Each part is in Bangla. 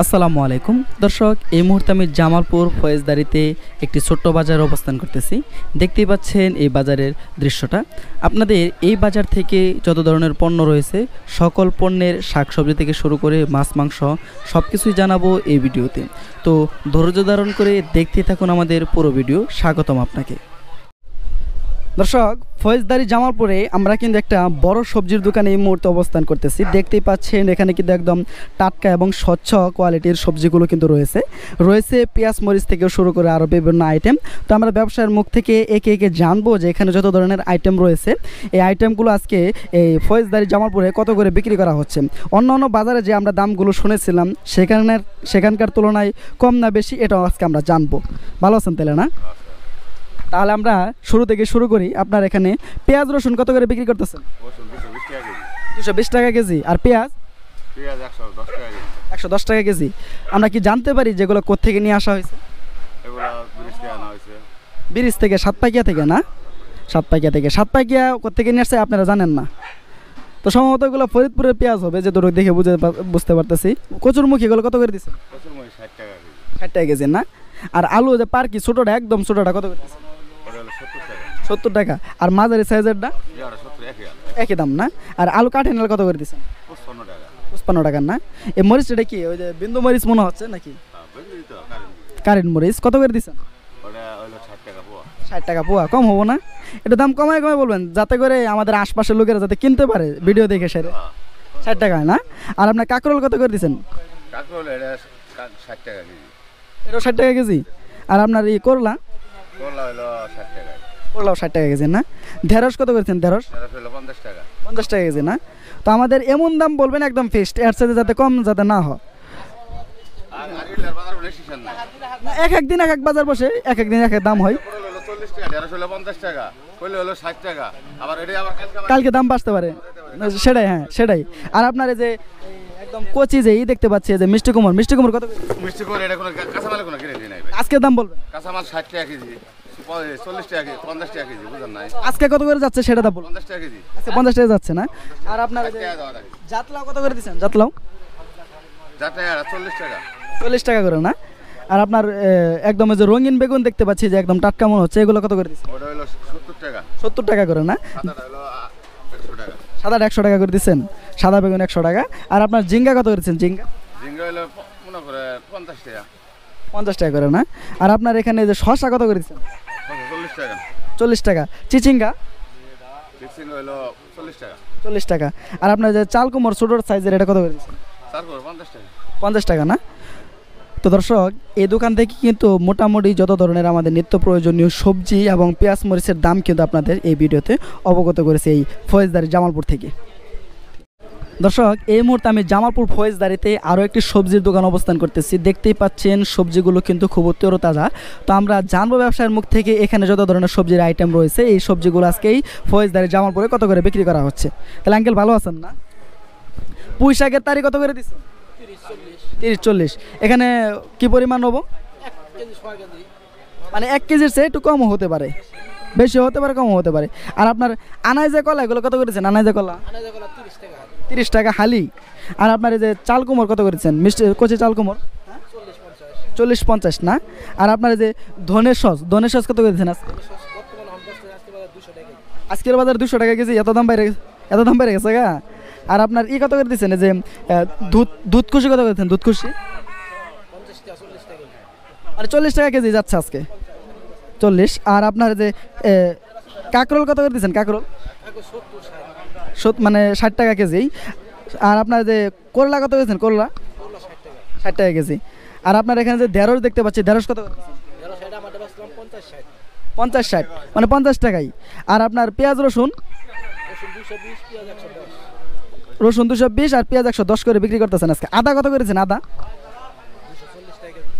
আসসালামু আলাইকুম দর্শক এই মুহূর্তে আমি জামালপুর ফয়েজদারিতে একটি ছোট্ট বাজারে অবস্থান করতেছি দেখতেই পাচ্ছেন এই বাজারের দৃশ্যটা আপনাদের এই বাজার থেকে যত ধরনের পণ্য রয়েছে সকল পণ্যের শাকসবজি থেকে শুরু করে মাছ মাংস সব কিছুই জানাবো এই ভিডিওতে তো ধৈর্য ধারণ করে দেখতে থাকুন আমাদের পুরো ভিডিও স্বাগতম আপনাকে দর্শক জামার পরে আমরা কিন্তু একটা বড় সবজির দোকানে এই মুহূর্তে অবস্থান করতেছি দেখতেই পাচ্ছেন এখানে কিন্তু একদম টাটকা এবং স্বচ্ছ কোয়ালিটির সবজিগুলো কিন্তু রয়েছে রয়েছে পেঁয়াজ মরিচ থেকে শুরু করে আরও বিভিন্ন আইটেম তো আমরা ব্যবসায়ের মুখ থেকে একে একে জানবো যে এখানে যত ধরনের আইটেম রয়েছে এই আইটেমগুলো আজকে এই জামার পরে কত করে বিক্রি করা হচ্ছে অন্য অন্য বাজারে যে আমরা দামগুলো শুনেছিলাম সেখানের সেখানকার তুলনায় কম না বেশি এটাও আজকে আমরা জানবো ভালো আছেন তাহলে না তাহলে আমরা শুরু থেকে শুরু করি আপনার এখানে পেঁয়াজ রসুন কত করে বিক্রি করতেছেন দুশো বিশ টাকা কেজি আর পেঁয়াজ একশো দশ টাকা কেজি আমরা কি জানতে পারি যেগুলো কোথেকে নিয়ে আসা হয়েছে ব্রিজ থেকে সাতপাকিয়া থেকে না সাতপাকিয়া থেকে সাতপাকিয়া কোথেকে নিয়ে আসছে আপনারা জানেন না তো সম্ভবত এগুলো ফরিদপুরের পেঁয়াজ হবে যে তোর দেখে বুঝে বুঝতে পারতেছি কচুরমুখী এগুলো কত করে দিচ্ছে ষাট টাকা কেজি না আর আলু যে পার কি ছোটোটা একদম ছোটোটা কত করে দিচ্ছে সত্তর টাকা আর মাঝারি সাইজেরটা একই দাম না আর আলু নিলে কত করে দিচ্ছেন পঁচপান্ন টাকা না এই মরিচটা কি ওই যে বিন্দু মরিচ মনে হচ্ছে নাকি কারেন্ট মরিচ কত করে দিচ্ছেন ষাট টাকা পোয়া কম হবো না এটা দাম কমায় কমায় বলবেন যাতে করে আমাদের আশপাশের লোকেরা যাতে কিনতে পারে ভিডিও দেখে সেরে ষাট টাকা না আর আপনার কাকরোল কত করে দিচ্ছেন ষাট টাকা কেজি আর আপনার ই করলা করলা হলো ষাট টাকা পোলাও ষাট টাকা কেজি না ঢেঁড়স কত করেছেন ঢেঁড়স পঞ্চাশ টাকা পঞ্চাশ টাকা কেজি না তো আমাদের এমন দাম বলবেন একদম ফিক্সড এর সাথে যাতে কম যাতে না হয় এক এক দিন এক এক বাজার বসে এক এক দিন এক এক দাম হয় কালকে দাম বাঁচতে পারে সেটাই হ্যাঁ সেটাই আর আপনার যে একদম কচি যে ই দেখতে পাচ্ছি যে মিষ্টি কুমড় মিষ্টি কুমড় কত মিষ্টি কুমড় এটা কোনো কাঁচামাল কোনো কিনে দিই নাই আজকে দাম বলবেন কাঁচামাল ষাট টাকা কেজি আজকে কত করে যাচ্ছে সেটা পঞ্চাশ টাকা যাচ্ছে না আর আপনার জাতলাও কত করে দিচ্ছেন জাতলাও চল্লিশ টাকা করে না আর আপনার একদম যে রঙিন বেগুন দেখতে পাচ্ছি যে একদম টাটকা মনে হচ্ছে এগুলো কত করে দিচ্ছে সত্তর টাকা করে না সাদা একশো টাকা করে দিচ্ছেন সাদা বেগুন একশো টাকা আর আপনার জিঙ্গা কত করেছেন জিঙ্গা জিঙ্গা পঞ্চাশ টাকা পঞ্চাশ টাকা করে না আর আপনার এখানে যে শশা কত করেছেন চল্লিশ টাকা চিচিঙ্গা চল্লিশ টাকা চল্লিশ টাকা আর আপনার যে চাল কুমোর ছোটোর সাইজের এটা কত করে পঞ্চাশ টাকা পঞ্চাশ টাকা না তো দর্শক এই দোকান থেকে কিন্তু মোটামুটি যত ধরনের আমাদের নিত্য প্রয়োজনীয় সবজি এবং পেঁয়াজ মরিচের দাম কিন্তু আপনাদের এই ভিডিওতে অবগত করেছে এই ফয়েজদারি জামালপুর থেকে দর্শক এই মুহূর্তে আমি জামালপুর ফয়েজদারিতে আরও একটি সবজির দোকান অবস্থান করতেছি দেখতেই পাচ্ছেন সবজিগুলো কিন্তু খুব অত্যর তাজা তো আমরা জানবো ব্যবসায়ের মুখ থেকে এখানে যত ধরনের সবজির আইটেম রয়েছে এই সবজিগুলো আজকেই ফয়েজদারি জামালপুরে কত করে বিক্রি করা হচ্ছে তাহলে আঙ্কেল ভালো আছেন না পুঁই তারিখ কত করে দিচ্ছেন তিরিশ চল্লিশ এখানে কি পরিমাণ নেবো মানে এক কেজির সে একটু কমও হতে পারে বেশি হতে পারে কম হতে পারে আর আপনার আনাই যে কলা এগুলো কত করেছেন আনাই যে কলা তিরিশ টাকা হালি আর আপনার এই যে চাল কুমোর কত করেছেন মিষ্টি কচি চাল কুমোর হ্যাঁ? চল্লিশ পঞ্চাশ না আর আপনার এই যে ধনের সস ধনের সস কত করেছেন আজকের বাজার দুশো টাকা কেজি এত দাম বাইরে এত দাম বাইরে গেছে গা আর আপনার ই কত করে দিচ্ছেন যে দুধ দুধ কত করেছেন দুধ আর চল্লিশ টাকা কেজি যাচ্ছে আজকে চল্লিশ আর আপনার যে কাঁকরোল কত করে দিচ্ছেন কাঁকরোল সত মানে ষাট টাকা কেজি আর আপনার যে করলা কত করেছেন করলা ষাট টাকা কেজি আর আপনার এখানে যে ঢেঁড়স দেখতে পাচ্ছি ঢেঁড়স কত পঞ্চাশ ষাট মানে পঞ্চাশ টাকাই আর আপনার পেঁয়াজ রসুন রসুন দুশো বিশ আর পেঁয়াজ একশো দশ করে বিক্রি করতেছেন আজকে আদা কত করেছেন আদা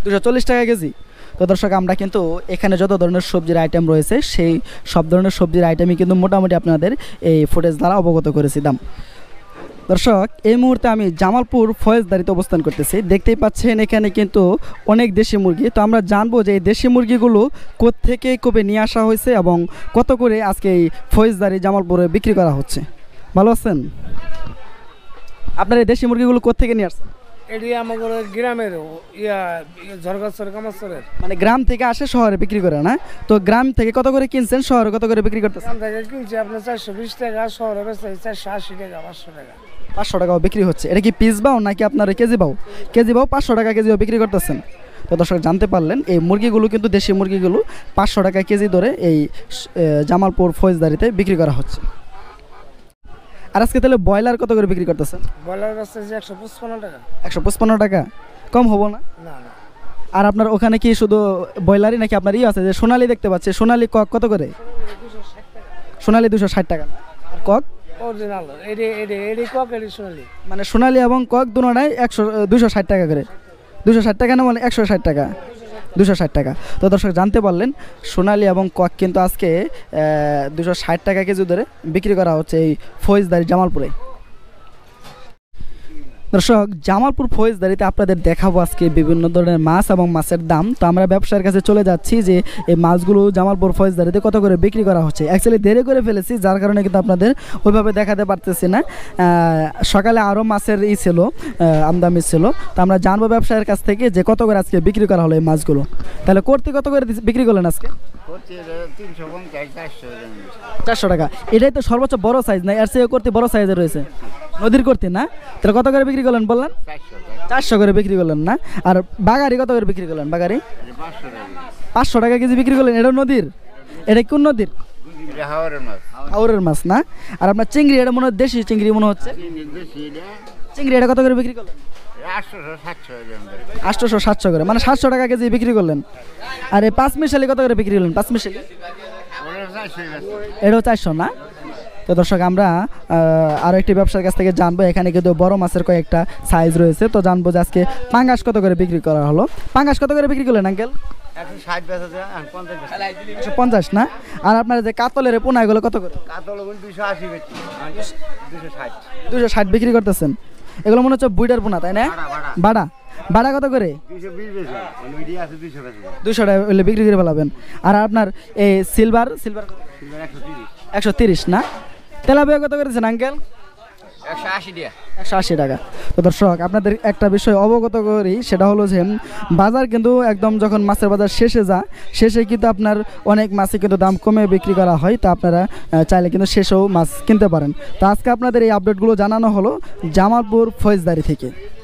দুশো চল্লিশ টাকা কেজি তো দর্শক আমরা কিন্তু এখানে যত ধরনের সবজির আইটেম রয়েছে সেই সব ধরনের সবজির আইটেমই কিন্তু মোটামুটি আপনাদের এই ফুটেজ দ্বারা অবগত করেছিলাম দর্শক এই মুহূর্তে আমি জামালপুর ফয়েজদারিতে অবস্থান করতেছি দেখতেই পাচ্ছেন এখানে কিন্তু অনেক দেশি মুরগি তো আমরা জানবো যে এই দেশি মুরগিগুলো কোথেকে কবে নিয়ে আসা হয়েছে এবং কত করে আজকে এই ফয়েজদারি জামালপুরে বিক্রি করা হচ্ছে ভালো আছেন আপনার এই দেশি মুরগিগুলো কোথেকে নিয়ে আসছেন এটি গ্রামের মানে গ্রাম থেকে আসে শহরে বিক্রি করে না তো গ্রাম থেকে কত করে কিনছেন শহরে কত করে বিক্রি করতেছেন আপনার চারশো বিশ টাকা শহরে পাঁচশো টাকা পাঁচশো টাকাও বিক্রি হচ্ছে এটা কি পিস বাও নাকি কেজি কেজি পাঁচশো টাকা বিক্রি করতেছেন দর্শক জানতে পারলেন এই মুরগিগুলো কিন্তু দেশি মুরগিগুলো পাঁচশো টাকা কেজি ধরে এই জামালপুর ফৌজদারিতে বিক্রি করা হচ্ছে আর আজকে তাহলে ব্রয়লার কত করে বিক্রি করতেছেন ব্রয়লার আছে যে একশো টাকা একশো টাকা কম হবে না না আর আপনার ওখানে কি শুধু ব্রয়লারই নাকি আপনার ইয়ে আছে যে সোনালি দেখতে পাচ্ছে সোনালি কক কত করে সোনালি দুশো ষাট টাকা আর কক অরিজিনাল এডি এডি এডি কক এডি সোনালি মানে সোনালী এবং কক দুটোটাই একশো দুশো ষাট টাকা করে দুশো ষাট টাকা না মানে একশো ষাট টাকা দুশো ষাট টাকা তো দর্শক জানতে পারলেন সোনালি এবং কক কিন্তু আজকে দুশো ষাট টাকা কেজি ধরে বিক্রি করা হচ্ছে এই ফৌজদারি জামালপুরে দর্শক জামালপুর ফৌজদারিতে আপনাদের দেখাবো আজকে বিভিন্ন ধরনের মাছ এবং মাছের দাম তো আমরা ব্যবসার কাছে চলে যাচ্ছি যে এই মাছগুলো জামালপুর ফৌজদারিতে কত করে বিক্রি করা হচ্ছে অ্যাকচুয়ালি দেরি করে ফেলেছি যার কারণে কিন্তু আপনাদের ওইভাবে দেখাতে পারতেছি না সকালে আরও মাছের ই ছিল আমদামি ছিল তো আমরা জানবো ব্যবসায়ের কাছ থেকে যে কত করে আজকে বিক্রি করা হলো এই মাছগুলো তাহলে করতে কত করে বিক্রি করলেন আজকে চারশো টাকা এটাই তো সর্বোচ্চ বড় সাইজ না এর চেয়ে করতে বড় সাইজে রয়েছে নদীর করতে না তাহলে কত করে বিক্রি করলেন বললেন চারশো করে বিক্রি করলেন না আর বাগারি কত করে বিক্রি করলেন বাগারি পাঁচশো টাকা কেজি বিক্রি করলেন এটা নদীর এটা কোন নদীর হাওরের মাছ না আর আপনার চিংড়ি এটা মনে হয় দেশি চিংড়ি মনে হচ্ছে চিংড়ি এটা কত করে বিক্রি করলেন আটশোশো সাতশো করে মানে সাতশো টাকা কেজি বিক্রি করলেন আর এই পাঁচ মিশালি কত করে বিক্রি করলেন পাঁচ মিশালি এটাও চারশো না তো দর্শক আমরা আরও একটি ব্যবসার কাছ থেকে জানবো এখানে কিন্তু বড় মাছের কয়েকটা সাইজ রয়েছে তো জানবো যে আজকে পাঙ্গাস কত করে বিক্রি করা হলো পাঙ্গাস কত করে বিক্রি করলেন আঙ্কেল পঞ্চাশ না আর আপনার যে কাতলের পোনা এগুলো কত ষাট বিক্রি করতেছেন এগুলো মনে হচ্ছে পোনা তাই না কত করে দুশো মানে বিক্রি করে আর আপনার এই সিলভার সিলভার একশো তিরিশ না তেলাপিয়া কত করেছেন আঙ্কেল একশো আশি টাকা তো দর্শক আপনাদের একটা বিষয় অবগত করি সেটা হলো যে বাজার কিন্তু একদম যখন মাছের বাজার শেষে যা শেষে কিন্তু আপনার অনেক মাছে কিন্তু দাম কমে বিক্রি করা হয় তা আপনারা চাইলে কিন্তু শেষেও মাছ কিনতে পারেন তো আজকে আপনাদের এই আপডেটগুলো জানানো হলো জামালপুর ফৌজদারি থেকে